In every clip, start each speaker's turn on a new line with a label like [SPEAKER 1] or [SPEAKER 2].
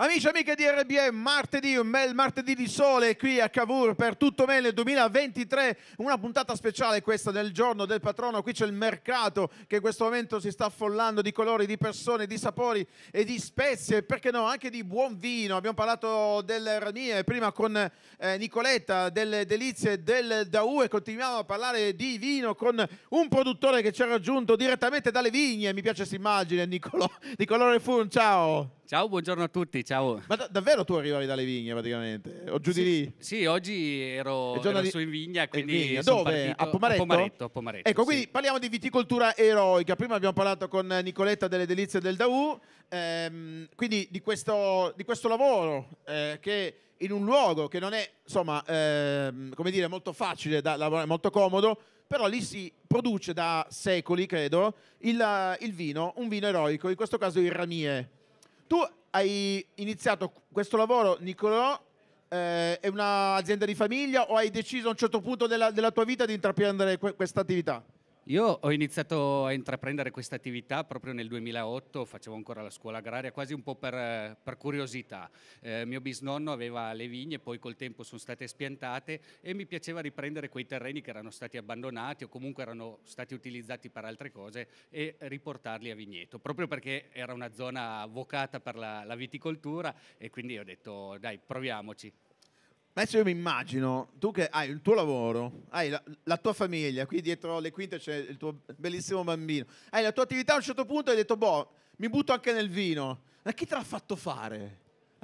[SPEAKER 1] Amici e amiche di RBM, martedì, un bel martedì di sole qui a Cavour per tutto Mele 2023, una puntata speciale questa del giorno del patrono, qui c'è il mercato che in questo momento si sta affollando di colori, di persone, di sapori e di spezie, perché no, anche di buon vino, abbiamo parlato del Ranie prima con eh, Nicoletta, delle delizie del Daù e continuiamo a parlare di vino con un produttore che ci ha raggiunto direttamente dalle vigne, mi piace questa immagine, Nicolò, colore Fun, ciao! Ciao, buongiorno a tutti, ciao. Ma da- davvero tu arrivavi dalle vigne praticamente? O giù sì, di lì? Sì, oggi ero, giornali... ero su in vigna, quindi in vigna. Dove? A Pomaretto? A Pomaretto, a Pomaretto Ecco, sì. quindi parliamo di viticoltura eroica. Prima abbiamo parlato con Nicoletta delle delizie del Daù, ehm, quindi di questo, di questo lavoro eh, che in un luogo che non è, insomma, ehm, come dire, molto facile da lavorare, molto comodo, però lì si produce da secoli, credo, il, il vino, un vino eroico, in questo caso il Ramie. Tu hai iniziato questo lavoro, Nicolò, eh, è un'azienda di famiglia o hai deciso a un certo punto della, della tua vita di intraprendere que- questa attività?
[SPEAKER 2] Io ho iniziato a intraprendere questa attività proprio nel 2008, facevo ancora la scuola agraria, quasi un po' per, eh, per curiosità. Eh, mio bisnonno aveva le vigne, poi col tempo sono state spiantate e mi piaceva riprendere quei terreni che erano stati abbandonati o comunque erano stati utilizzati per altre cose e riportarli a vigneto, proprio perché era una zona vocata per la, la viticoltura e quindi ho detto dai proviamoci.
[SPEAKER 1] Adesso io mi immagino, tu che hai il tuo lavoro, hai la, la, tua famiglia, qui dietro le quinte c'è il tuo bellissimo bambino, hai la tua attività, a un certo punto hai detto, boh, mi butto anche nel vino. Ma chi te l'ha fatto fare?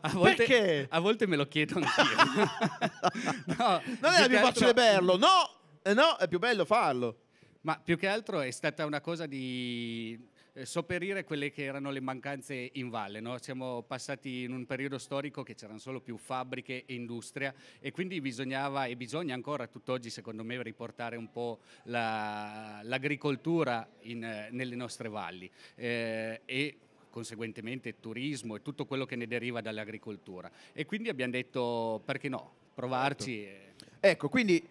[SPEAKER 1] a volte, Perché? A volte me lo chiedo anch'io. no, non è più facile altro... berlo, no, eh, no, è più bello
[SPEAKER 2] farlo. Ma più che altro è stata una cosa di eh, sopperire quelle che erano le mancanze in valle. No? Siamo passati in un periodo storico che c'erano solo più fabbriche e industria e quindi bisognava e bisogna ancora tutt'oggi secondo me riportare un po' l'agricoltura la, eh, nelle nostre valli. Eh, e conseguentemente turismo e tutto quello che ne deriva dall'agricoltura. E quindi abbiamo detto
[SPEAKER 1] perché no, provarci. Certo. Ecco, quindi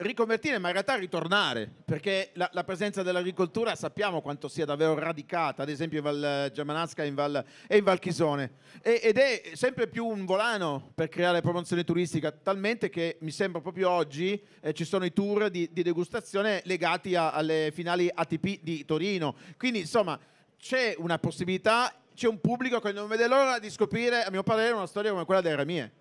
[SPEAKER 1] riconvertire, ma in realtà ritornare, perché la, la, presenza dell'agricoltura sappiamo quanto sia davvero radicata, ad esempio in Val Germanasca in Val, e in Val Chisone, e, ed è sempre più un volano per creare promozione turistica, talmente che mi sembra proprio oggi eh, ci sono i tour di, di degustazione legati a, alle finali ATP di Torino, quindi insomma c'è una possibilità, c'è un pubblico che non vede l'ora di scoprire, a mio parere, una storia come quella delle Remie.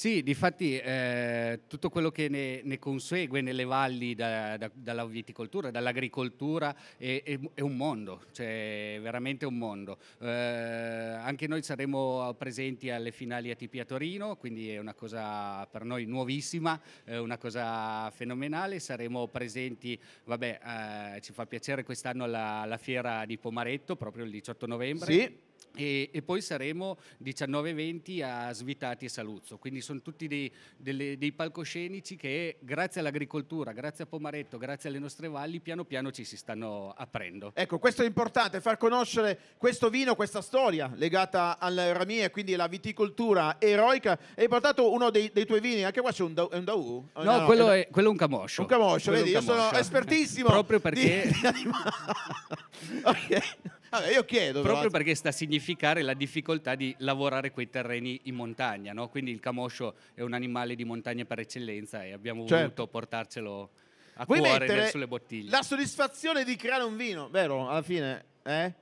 [SPEAKER 2] Sì, difatti eh, tutto quello che ne, ne, consegue nelle valli da, da, dalla viticoltura, dall'agricoltura è, è, è, un mondo, cioè veramente un mondo. Eh, anche noi saremo presenti alle finali ATP a Torino, quindi è una cosa per noi nuovissima, è una cosa fenomenale. Saremo presenti, vabbè, eh, ci fa piacere quest'anno alla, la fiera di Pomaretto, proprio il 18 novembre. Sì e, e, poi saremo 19-20 a Svitati e Saluzzo, quindi sono tutti dei, delle, dei, palcoscenici che grazie all'agricoltura, grazie a Pomaretto, grazie alle nostre valli, piano piano ci si stanno aprendo.
[SPEAKER 1] Ecco, questo è importante, far conoscere questo vino, questa storia legata al Ramie, quindi la viticoltura eroica. Hai portato uno dei, dei, tuoi vini, anche qua c'è un, da, un Daou? No, no, oh, no, quello, È,
[SPEAKER 2] quello è un camoscio. Un camoscio, quello vedi, un camoscio. io sono espertissimo. Proprio perché... Di... okay. Vabbè, io chiedo. Proprio però... perché sta a significare la difficoltà di lavorare quei terreni in montagna, no? Quindi il camoscio è un animale di montagna per eccellenza e abbiamo certo. voluto portarcelo a Vuoi cuore sulle bottiglie. La
[SPEAKER 1] soddisfazione di creare un vino, vero? Alla fine, eh?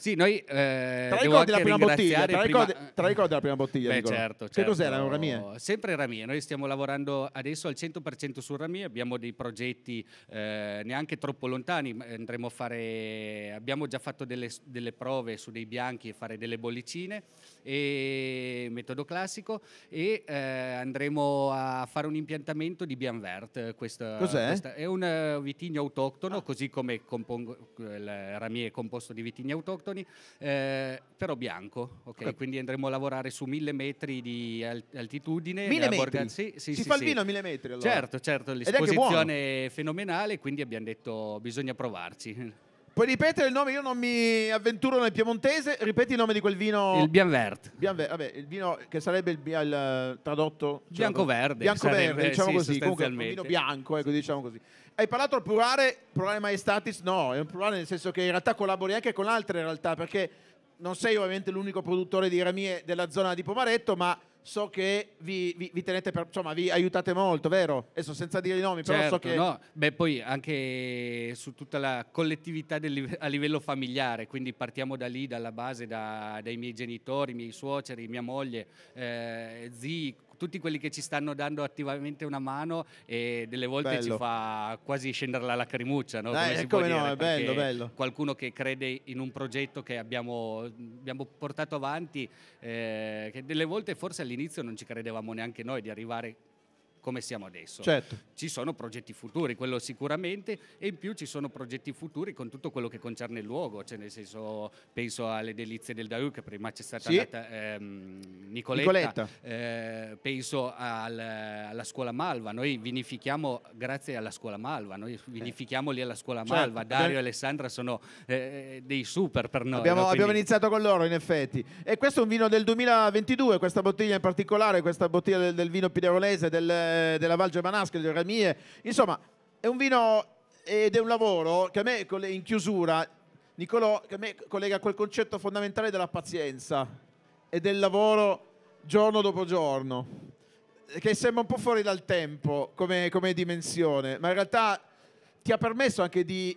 [SPEAKER 1] Sì, noi eh, tra i anche della prima bottiglia, tra, prima... Ricordi, tra ricordi della prima bottiglia. Beh, certo, certo. Che certo. cos'era un Ramie?
[SPEAKER 2] Sempre Ramie, noi stiamo lavorando adesso al 100% sul Ramie, abbiamo dei progetti eh, neanche troppo lontani, andremo a fare abbiamo già fatto delle, delle prove su dei bianchi e fare delle bollicine e metodo classico e eh, andremo a fare un impiantamento di Bianvert, questa, Cos'è? Questa, è un eh, vitigno autoctono, ah. così come compongo, eh, il Ramie è composto di vitigni autoctoni Bertoni, eh, però bianco, okay? Okay. quindi andremo a lavorare su mille metri di altitudine. Mille metri? Sì, sì, si sì, fa il vino a mille metri allora. Certo, certo, l'esposizione è fenomenale, quindi abbiamo detto bisogna provarci.
[SPEAKER 1] Puoi ripetere il nome? Io non mi avventuro nel piemontese. Ripeti il nome di quel vino. Il Bianvert. Bianvert vabbè, il vino che sarebbe il, bia, il eh, tradotto. Cioè, bianco verde, eh, diciamo sì, così. Comunque un vino bianco, ecco, diciamo così. Hai parlato al plurale, plurale maestatis? No, è un plurale nel senso che in realtà collabori anche con altre realtà, perché non sei ovviamente l'unico produttore di ramie eh, della zona di Pomaretto, ma so che vi, vi, vi, tenete per, insomma, vi aiutate molto, vero? Adesso senza dire i nomi, certo, però so certo, che... No.
[SPEAKER 2] Beh, poi anche su tutta la collettività del, a livello familiare, quindi partiamo da lì, dalla base, da, dai miei genitori, i miei suoceri, mia moglie, eh, zii, tutti quelli che ci stanno dando attivamente una mano e delle volte bello. ci fa quasi scendere la lacrimuccia, no? Dai, come eh, come no, dire, è bello, bello. Qualcuno che crede in un progetto che abbiamo, abbiamo portato avanti, eh, che delle volte forse all'inizio non ci credevamo neanche noi di arrivare come siamo adesso. Certo. Ci sono progetti futuri, quello sicuramente, e in più ci sono progetti futuri con tutto quello che concerne il luogo, cioè nel senso penso alle delizie del Daru che prima c'è stata sì. data, ehm, Nicoletta, Nicoletta. Eh, penso al, alla scuola Malva, noi vinifichiamo grazie alla scuola Malva, noi eh. vinifichiamo lì alla scuola certo. Malva, Dario e Alessandra sono eh, eh, dei super per noi. Abbiamo, no? Quindi... abbiamo
[SPEAKER 1] iniziato con loro in effetti. E questo è un vino del 2022, questa bottiglia in particolare, questa bottiglia del, del vino pinerolese, del della, eh, della Val Germanasca, di Ramie. Insomma, è un vino ed è un lavoro che a me in chiusura, Nicolò, che a me collega quel concetto fondamentale della pazienza e del lavoro giorno dopo giorno eh, che sembra un po' fuori dal tempo come, come, dimensione, ma in realtà ti ha permesso anche di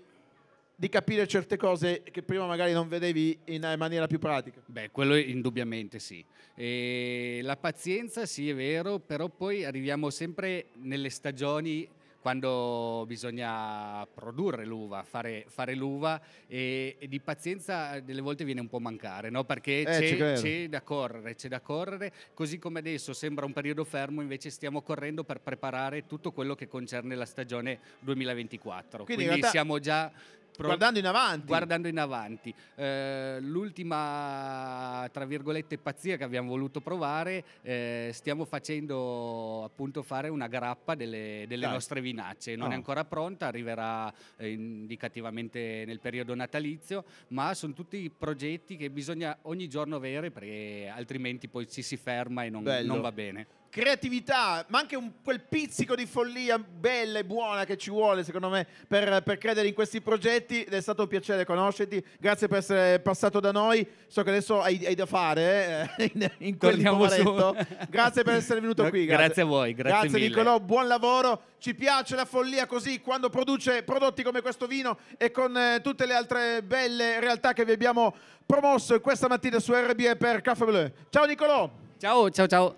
[SPEAKER 1] di capire certe cose che prima magari non vedevi in eh, maniera più pratica. Beh,
[SPEAKER 2] quello indubbiamente sì.
[SPEAKER 1] E la pazienza sì, è vero,
[SPEAKER 2] però poi arriviamo sempre nelle stagioni quando bisogna produrre l'uva, fare, fare l'uva e, e, di pazienza eh, delle volte viene un po' mancare, no? perché eh, c'è, c'è, da correre, c'è da correre, così come adesso sembra un periodo fermo, invece stiamo correndo per preparare tutto quello che concerne la stagione 2024.
[SPEAKER 1] Quindi, Quindi realtà... siamo già
[SPEAKER 2] Pro... Guardando in avanti. Guardando in avanti. Eh, l'ultima, tra virgolette, pazzia che abbiamo voluto provare, eh, stiamo facendo appunto fare una grappa delle, delle nostre vinacce. Non oh. è ah. ancora pronta, arriverà eh, indicativamente nel periodo natalizio, ma sono tutti progetti che bisogna ogni giorno avere perché altrimenti poi ci si ferma e non, non va bene
[SPEAKER 1] creatività, ma anche un, quel pizzico di follia bella e buona che ci vuole, secondo me, per, per, credere in questi progetti. Ed è stato un piacere conoscerti. Grazie per essere passato da noi. So che adesso hai, hai da fare eh, in, in quel poveretto. Grazie per essere venuto qui. Grazie, grazie a voi, grazie, grazie mille. Nicolò, buon lavoro. Ci piace la follia così quando produce prodotti come questo vino e con eh, tutte le altre belle realtà che vi abbiamo promosso questa mattina su RBE per Caffè Bleu.
[SPEAKER 2] Ciao Nicolò. Ciao, ciao, ciao.